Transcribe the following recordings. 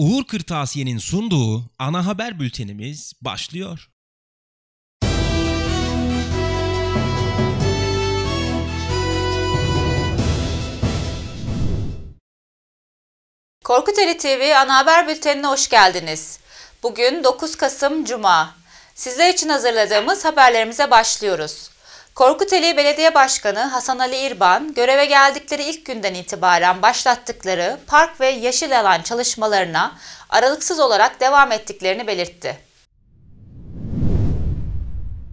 Uğur Kırtasiye'nin sunduğu ana haber bültenimiz başlıyor. Korkuteli TV ana haber bültenine hoş geldiniz. Bugün 9 Kasım Cuma. Sizler için hazırladığımız haberlerimize başlıyoruz. Korkuteli Belediye Başkanı Hasan Ali İrban, göreve geldikleri ilk günden itibaren başlattıkları park ve yeşil alan çalışmalarına aralıksız olarak devam ettiklerini belirtti.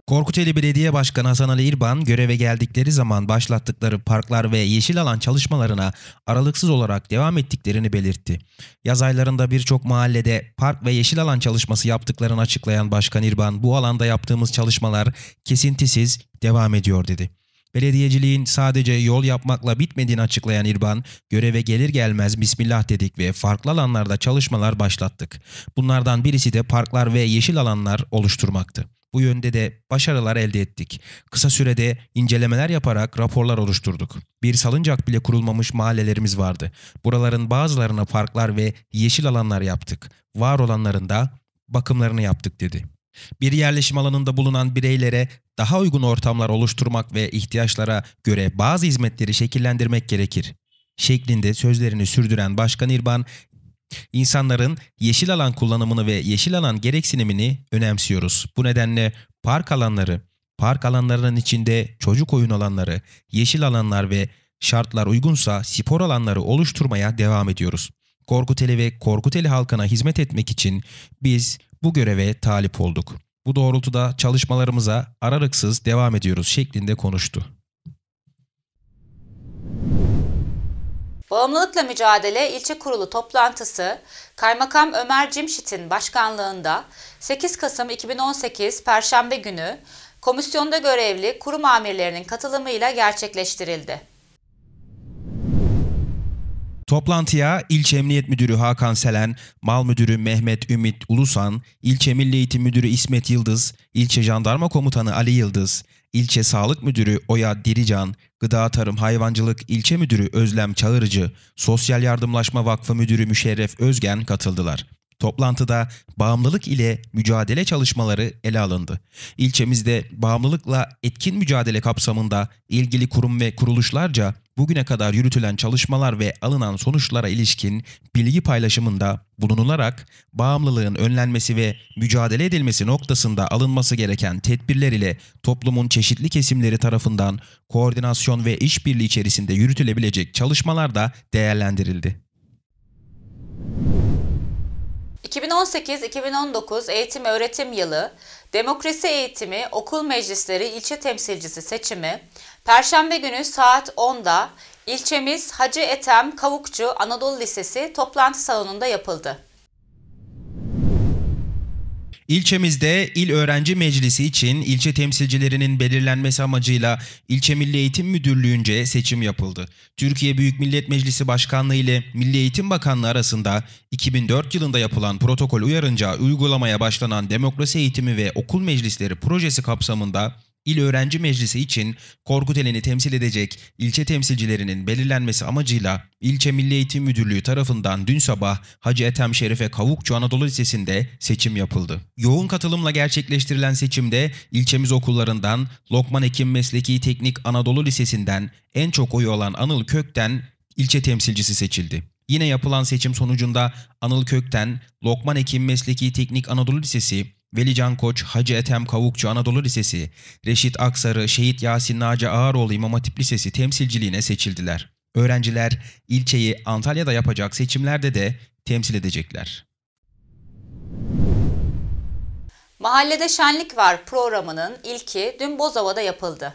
Korkuteli Belediye Başkanı Hasan Ali İrban göreve geldikleri zaman başlattıkları parklar ve yeşil alan çalışmalarına aralıksız olarak devam ettiklerini belirtti. Yaz aylarında birçok mahallede park ve yeşil alan çalışması yaptıklarını açıklayan Başkan İrban bu alanda yaptığımız çalışmalar kesintisiz devam ediyor dedi. Belediyeciliğin sadece yol yapmakla bitmediğini açıklayan İrban, göreve gelir gelmez bismillah dedik ve farklı alanlarda çalışmalar başlattık. Bunlardan birisi de parklar ve yeşil alanlar oluşturmaktı. Bu yönde de başarılar elde ettik. Kısa sürede incelemeler yaparak raporlar oluşturduk. Bir salıncak bile kurulmamış mahallelerimiz vardı. Buraların bazılarına parklar ve yeşil alanlar yaptık. Var olanların da bakımlarını yaptık dedi. Bir yerleşim alanında bulunan bireylere daha uygun ortamlar oluşturmak ve ihtiyaçlara göre bazı hizmetleri şekillendirmek gerekir şeklinde sözlerini sürdüren Başkan İrban, İnsanların yeşil alan kullanımını ve yeşil alan gereksinimini önemsiyoruz. Bu nedenle park alanları, park alanlarının içinde çocuk oyun alanları, yeşil alanlar ve şartlar uygunsa spor alanları oluşturmaya devam ediyoruz. Korkuteli ve Korkuteli halkına hizmet etmek için biz bu göreve talip olduk. Bu doğrultuda çalışmalarımıza ararıksız devam ediyoruz şeklinde konuştu. Bağımlılıkla Mücadele İlçe Kurulu toplantısı Kaymakam Ömer Cimşit'in başkanlığında 8 Kasım 2018 Perşembe günü komisyonda görevli kurum amirlerinin katılımıyla gerçekleştirildi. Toplantıya İlçe Emniyet Müdürü Hakan Selen, Mal Müdürü Mehmet Ümit Ulusan, İlçe Milli Eğitim Müdürü İsmet Yıldız, İlçe Jandarma Komutanı Ali Yıldız, İlçe Sağlık Müdürü Oya Dirican, Gıda Tarım Hayvancılık İlçe Müdürü Özlem Çağırıcı, Sosyal Yardımlaşma Vakfı Müdürü Müşerref Özgen katıldılar. Toplantıda bağımlılık ile mücadele çalışmaları ele alındı. İlçemizde bağımlılıkla etkin mücadele kapsamında ilgili kurum ve kuruluşlarca bugüne kadar yürütülen çalışmalar ve alınan sonuçlara ilişkin bilgi paylaşımında bulunularak bağımlılığın önlenmesi ve mücadele edilmesi noktasında alınması gereken tedbirler ile toplumun çeşitli kesimleri tarafından koordinasyon ve işbirliği içerisinde yürütülebilecek çalışmalar da değerlendirildi. 2018-2019 eğitim öğretim yılı, demokrasi eğitimi, okul meclisleri, ilçe temsilcisi seçimi, Perşembe günü saat 10'da ilçemiz Hacı Etem Kavukçu Anadolu Lisesi toplantı salonunda yapıldı. İlçemizde il öğrenci meclisi için ilçe temsilcilerinin belirlenmesi amacıyla ilçe Milli Eğitim Müdürlüğü'nce seçim yapıldı. Türkiye Büyük Millet Meclisi Başkanlığı ile Milli Eğitim Bakanlığı arasında 2004 yılında yapılan protokol uyarınca uygulamaya başlanan demokrasi eğitimi ve okul meclisleri projesi kapsamında İl Öğrenci Meclisi için Korkut Eleni temsil edecek ilçe temsilcilerinin belirlenmesi amacıyla İlçe Milli Eğitim Müdürlüğü tarafından dün sabah Hacı Ethem Şerife Kavukçu Anadolu Lisesi'nde seçim yapıldı. Yoğun katılımla gerçekleştirilen seçimde ilçemiz okullarından Lokman Ekim Mesleki Teknik Anadolu Lisesi'nden en çok oyu alan Anıl Kök'ten ilçe temsilcisi seçildi. Yine yapılan seçim sonucunda Anıl Kökten, Lokman Ekim Mesleki Teknik Anadolu Lisesi, Velican Koç, Hacı Ethem Kavukçu Anadolu Lisesi, Reşit Aksarı, Şehit Yasin Naci Ağaroğlu İmam Hatip Lisesi temsilciliğine seçildiler. Öğrenciler ilçeyi Antalya'da yapacak seçimlerde de temsil edecekler. Mahallede Şenlik Var programının ilki dün Bozova'da yapıldı.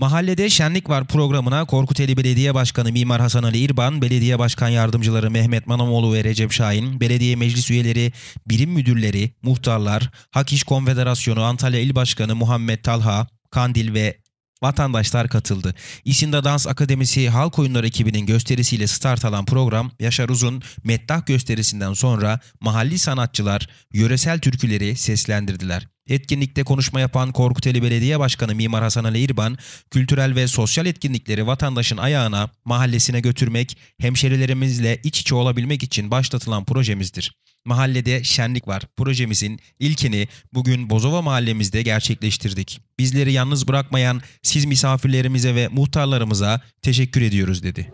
Mahallede Şenlik Var programına Korkuteli Belediye Başkanı Mimar Hasan Ali İrban, Belediye Başkan Yardımcıları Mehmet Manamoğlu ve Recep Şahin, belediye meclis üyeleri, birim müdürleri, muhtarlar, Hak İş Konfederasyonu Antalya İl Başkanı Muhammed Talha, Kandil ve vatandaşlar katıldı. İsinda Dans Akademisi Halk Oyunları ekibinin gösterisiyle start alan program Yaşar Uzun Meddah gösterisinden sonra mahalli sanatçılar yöresel türküleri seslendirdiler. Etkinlikte konuşma yapan Korkuteli Belediye Başkanı Mimar Hasan Ali İrban, kültürel ve sosyal etkinlikleri vatandaşın ayağına, mahallesine götürmek, hemşerilerimizle iç içe olabilmek için başlatılan projemizdir. Mahallede şenlik var. Projemizin ilkini bugün Bozova mahallemizde gerçekleştirdik. Bizleri yalnız bırakmayan siz misafirlerimize ve muhtarlarımıza teşekkür ediyoruz dedi.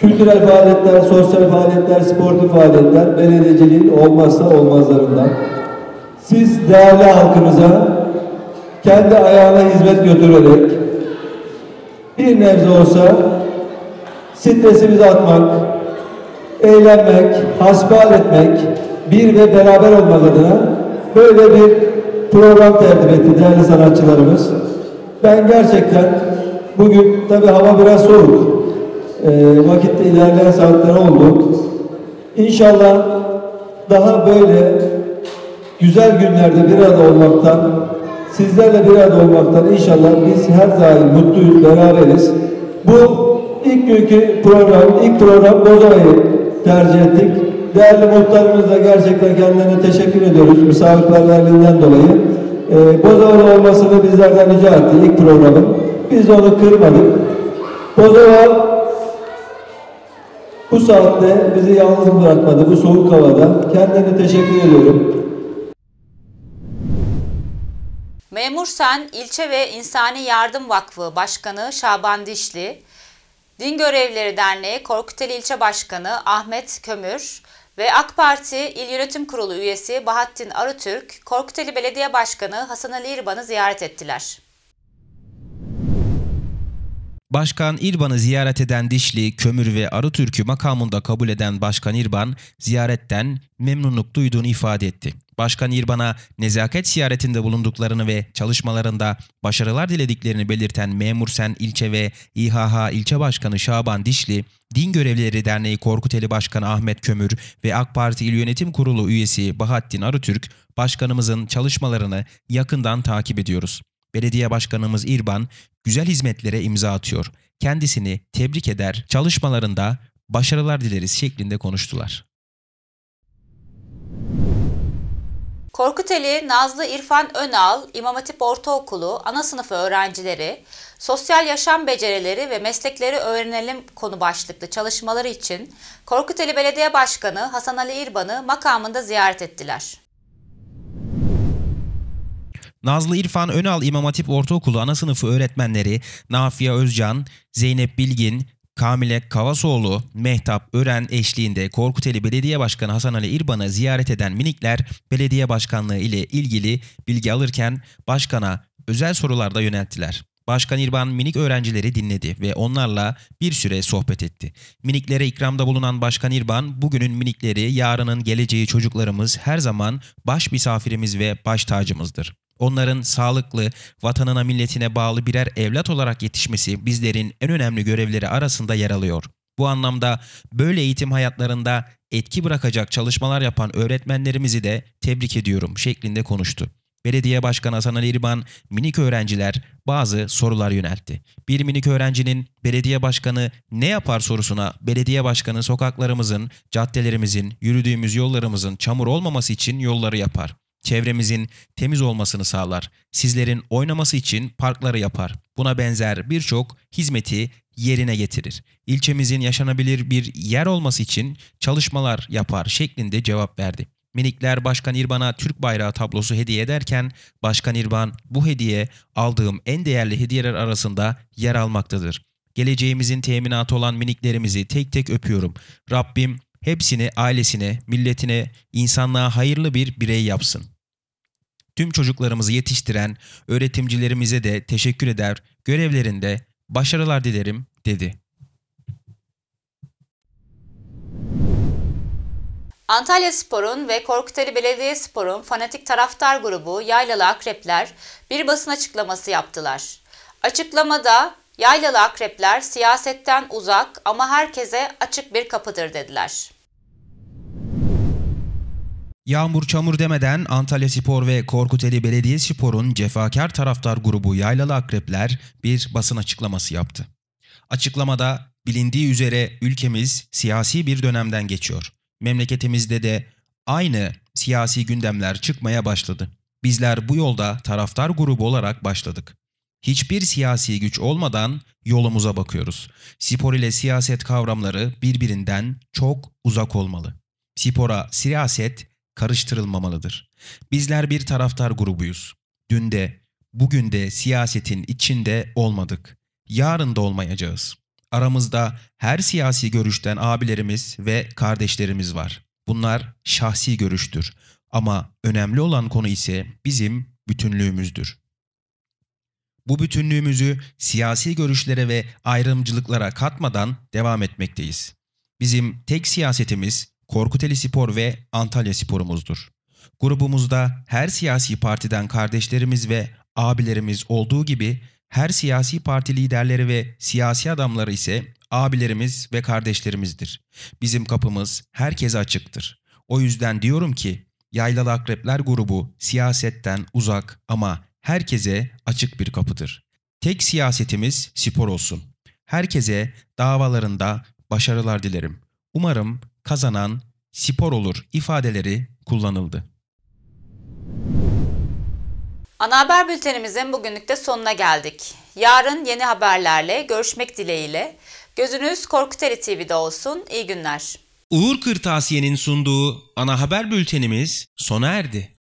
Kültürel faaliyetler, sosyal faaliyetler, sportif faaliyetler belediyeciliğin olmazsa olmazlarından. Siz değerli halkımıza kendi ayağına hizmet götürerek bir nebze olsa stresimizi atmak, eğlenmek, hasbihal etmek, bir ve beraber olmalarına böyle bir program tertip etti değerli sanatçılarımız. Ben gerçekten bugün tabi hava biraz soğuk. E, vakitte ilerleyen saatler oldu. İnşallah daha böyle güzel günlerde bir arada olmaktan, sizlerle bir arada olmaktan inşallah biz her daim mutluyuz, beraberiz. Bu ilk günkü program, ilk program Bozova'yı tercih ettik. Değerli muhtarımızla gerçekten kendilerine teşekkür ediyoruz misafirperverliğinden dolayı. E, Bozova'da olmasını bizlerden rica etti ilk programın. Biz onu kırmadık. Bozova bu saatte bizi yalnız bırakmadı bu soğuk havada. Kendilerine teşekkür ediyorum. memursan İlçe ve İnsani Yardım Vakfı Başkanı Şaban Dişli, Din Görevleri Derneği Korkuteli İlçe Başkanı Ahmet Kömür, ve AK Parti İl Yönetim Kurulu üyesi Bahattin Arıtürk, Korkuteli Belediye Başkanı Hasan Ali İrban'ı ziyaret ettiler. Başkan İrban'ı ziyaret eden Dişli, Kömür ve Arıtürk'ü makamında kabul eden Başkan İrban, ziyaretten memnunluk duyduğunu ifade etti. Başkan İrban'a nezaket ziyaretinde bulunduklarını ve çalışmalarında başarılar dilediklerini belirten Memursen İlçe ve İHH İlçe başkanı Şaban Dişli, Din Görevleri Derneği Korkuteli Başkanı Ahmet Kömür ve AK Parti İl Yönetim Kurulu üyesi Bahattin Arıtürk, başkanımızın çalışmalarını yakından takip ediyoruz. Belediye Başkanımız İrban güzel hizmetlere imza atıyor. Kendisini tebrik eder, çalışmalarında başarılar dileriz şeklinde konuştular. Korkuteli Nazlı İrfan Önal İmam Hatip Ortaokulu ana sınıfı öğrencileri sosyal yaşam becerileri ve meslekleri öğrenelim konu başlıklı çalışmaları için Korkuteli Belediye Başkanı Hasan Ali İrban'ı makamında ziyaret ettiler. Nazlı İrfan Önal İmam Hatip Ortaokulu ana sınıfı öğretmenleri Nafia Özcan, Zeynep Bilgin, Kamile Kavasoğlu, Mehtap Ören eşliğinde Korkuteli Belediye Başkanı Hasan Ali İrban'ı ziyaret eden minikler belediye başkanlığı ile ilgili bilgi alırken başkana özel sorularda yönelttiler. Başkan İrban minik öğrencileri dinledi ve onlarla bir süre sohbet etti. Miniklere ikramda bulunan Başkan İrban, bugünün minikleri, yarının geleceği çocuklarımız her zaman baş misafirimiz ve baş tacımızdır. Onların sağlıklı, vatanına milletine bağlı birer evlat olarak yetişmesi bizlerin en önemli görevleri arasında yer alıyor. Bu anlamda böyle eğitim hayatlarında etki bırakacak çalışmalar yapan öğretmenlerimizi de tebrik ediyorum şeklinde konuştu. Belediye Başkanı Hasan Ali İrban minik öğrenciler bazı sorular yöneltti. Bir minik öğrencinin belediye başkanı ne yapar sorusuna belediye başkanı sokaklarımızın, caddelerimizin, yürüdüğümüz yollarımızın çamur olmaması için yolları yapar. Çevremizin temiz olmasını sağlar. Sizlerin oynaması için parkları yapar. Buna benzer birçok hizmeti yerine getirir. İlçemizin yaşanabilir bir yer olması için çalışmalar yapar şeklinde cevap verdi. Minikler Başkan İrban'a Türk bayrağı tablosu hediye ederken Başkan İrban bu hediye aldığım en değerli hediyeler arasında yer almaktadır. Geleceğimizin teminatı olan miniklerimizi tek tek öpüyorum. Rabbim hepsini ailesine, milletine, insanlığa hayırlı bir birey yapsın. Tüm çocuklarımızı yetiştiren öğretimcilerimize de teşekkür eder, görevlerinde başarılar dilerim dedi. Antalya Spor'un ve Korkuteli Belediye Spor'un fanatik taraftar grubu Yaylalı Akrepler bir basın açıklaması yaptılar. Açıklamada Yaylalı akrepler siyasetten uzak ama herkese açık bir kapıdır dediler. Yağmur çamur demeden Antalya Spor ve Korkuteli Belediye Spor'un cefakar taraftar grubu Yaylalı Akrepler bir basın açıklaması yaptı. Açıklamada bilindiği üzere ülkemiz siyasi bir dönemden geçiyor. Memleketimizde de aynı siyasi gündemler çıkmaya başladı. Bizler bu yolda taraftar grubu olarak başladık. Hiçbir siyasi güç olmadan yolumuza bakıyoruz. Spor ile siyaset kavramları birbirinden çok uzak olmalı. Spora siyaset karıştırılmamalıdır. Bizler bir taraftar grubuyuz. Dün de, bugün de siyasetin içinde olmadık. Yarın da olmayacağız. Aramızda her siyasi görüşten abilerimiz ve kardeşlerimiz var. Bunlar şahsi görüştür ama önemli olan konu ise bizim bütünlüğümüzdür bu bütünlüğümüzü siyasi görüşlere ve ayrımcılıklara katmadan devam etmekteyiz. Bizim tek siyasetimiz Korkuteli Spor ve Antalya Spor'umuzdur. Grubumuzda her siyasi partiden kardeşlerimiz ve abilerimiz olduğu gibi her siyasi parti liderleri ve siyasi adamları ise abilerimiz ve kardeşlerimizdir. Bizim kapımız herkese açıktır. O yüzden diyorum ki Yaylalı Akrepler grubu siyasetten uzak ama herkese açık bir kapıdır. Tek siyasetimiz spor olsun. Herkese davalarında başarılar dilerim. Umarım kazanan spor olur ifadeleri kullanıldı. Ana haber bültenimizin bugünlük de sonuna geldik. Yarın yeni haberlerle görüşmek dileğiyle. Gözünüz Korkuteli TV'de olsun. İyi günler. Uğur Kırtasiye'nin sunduğu ana haber bültenimiz sona erdi.